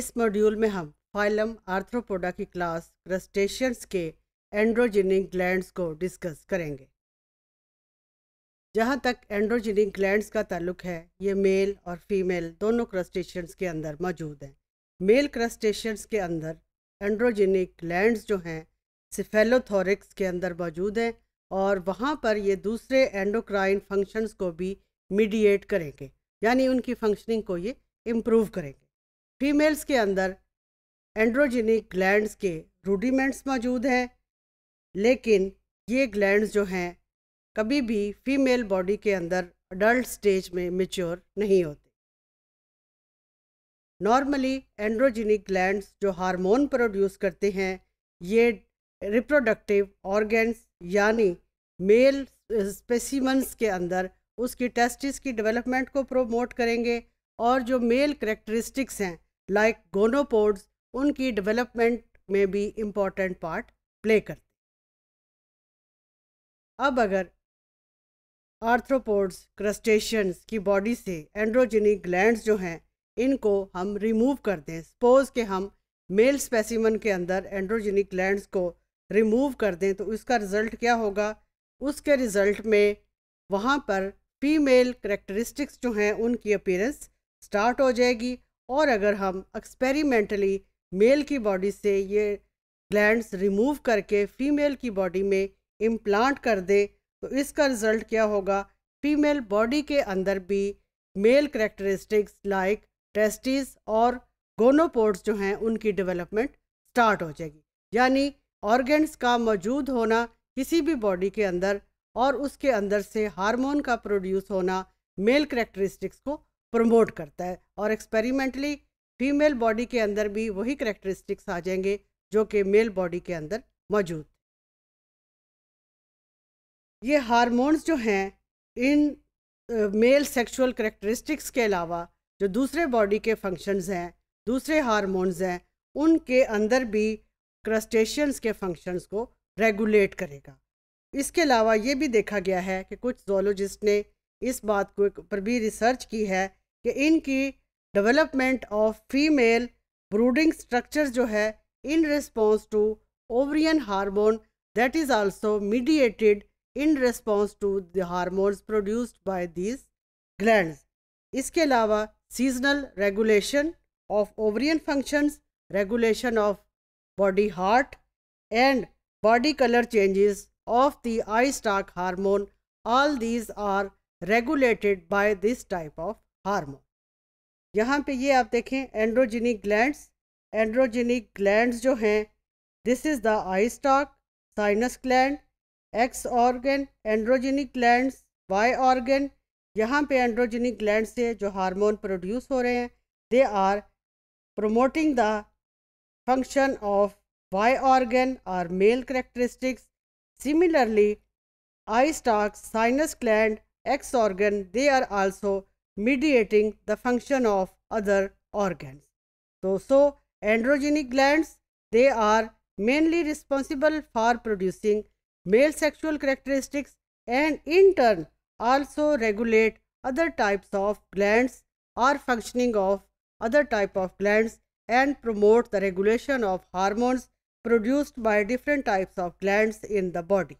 इस मॉड्यूल में हम फाइलम आर्थ्रोपोडा की क्लास क्रस्टेशियंस के एंड्रोजेनिक ग्लैंड्स को डिस्कस करेंगे जहाँ तक एंड्रोजेनिक ग्लैंड्स का ताल्लुक है ये मेल और फीमेल दोनों क्रस्टेशियंस के अंदर मौजूद हैं मेल क्रस्टेशियंस के अंदर एंड्रोजेनिक ग्लैंड्स जो हैं सिफेलोथोरिक्स के अंदर मौजूद हैं और वहाँ पर ये दूसरे एंडोक्राइन फंक्शंस को भी मीडिएट करेंगे यानी उनकी फंक्शनिंग को ये इम्प्रूव करेंगे फीमेल्स के अंदर एंड्रोजेनिक ग्लैंड्स के रूडीमेंट्स मौजूद हैं लेकिन ये ग्लैंड्स जो हैं कभी भी फीमेल बॉडी के अंदर अडल्ट स्टेज में मेच्योर नहीं होते नॉर्मली एंड्रोजेनिक ग्लैंड्स जो हार्मोन प्रोड्यूस करते हैं ये रिप्रोडक्टिव ऑर्गेन्स यानी मेल स्पेसिमंस uh, के अंदर उसकी टेस्टिस की डेवलपमेंट को प्रोमोट करेंगे और जो मेल करेक्टरिस्टिक्स हैं लाइक गोनोपोड्स उनकी डेवलपमेंट में भी इम्पोर्टेंट पार्ट प्ले करते अब अगर आर्थ्रोपोड्स क्रस्टेशियंस की बॉडी से एंड्रोजेनिक ग्लैंड्स जो हैं इनको हम रिमूव कर दें सपोज के हम मेल स्पेसिमन के अंदर एंड्रोजेनिक ग्लैंड्स को रिमूव कर दें तो उसका रिज़ल्ट क्या होगा उसके रिज़ल्ट में वहाँ पर फीमेल करेक्टरिस्टिक्स जो हैं उनकी अपीयरेंस स्टार्ट हो जाएगी और अगर हम एक्सपेरिमेंटली मेल की बॉडी से ये ग्लैंड्स रिमूव करके फीमेल की बॉडी में इम्प्लांट कर दे तो इसका रिज़ल्ट क्या होगा फीमेल बॉडी के अंदर भी मेल करेक्टरिस्टिक्स लाइक टेस्टिस और गोनोपोर्ट्स जो हैं उनकी डेवलपमेंट स्टार्ट हो जाएगी यानी ऑर्गेन्स का मौजूद होना किसी भी बॉडी के अंदर और उसके अंदर से हार्मोन का प्रोड्यूस होना मेल करेक्टरिस्टिक्स को प्रमोट करता है और एक्सपेरिमेंटली फीमेल बॉडी के अंदर भी वही करेक्टरिस्टिक्स आ जाएंगे जो कि मेल बॉडी के अंदर मौजूद ये हारमोन्स जो हैं इन मेल सेक्सुअल करेक्टरिस्टिक्स के अलावा जो दूसरे बॉडी के फंक्शंस हैं दूसरे हारमोन्स हैं उनके अंदर भी क्रस्टेशंस के फंक्शंस को रेगुलेट करेगा इसके अलावा ये भी देखा गया है कि कुछ जोलोजिस्ट ने इस बात को पर भी रिसर्च की है कि इनकी development of female brooding structure जो है in response to ovarian hormone that is also mediated in response to the hormone produced by these gland इसके अलावा seasonal regulation of ovarian functions regulation of body heart and body colour changes of the eye stalk hormone all these are regulated by this type of hormone यहाँ पे ये आप देखें androgenic glands androgenic glands जो हैं this is the eye stalk sinus gland X organ androgenic glands Y organ यहाँ पे androgenic gland से जो हार्मोन प्रोड्यूस हो रहे हैं they are promoting the function of Y organ are male characteristics similarly eye stalk sinus gland X organ they are also mediating the function of other organs. So, so androgenic glands, they are mainly responsible for producing male sexual characteristics and in turn also regulate other types of glands or functioning of other type of glands and promote the regulation of hormones produced by different types of glands in the body.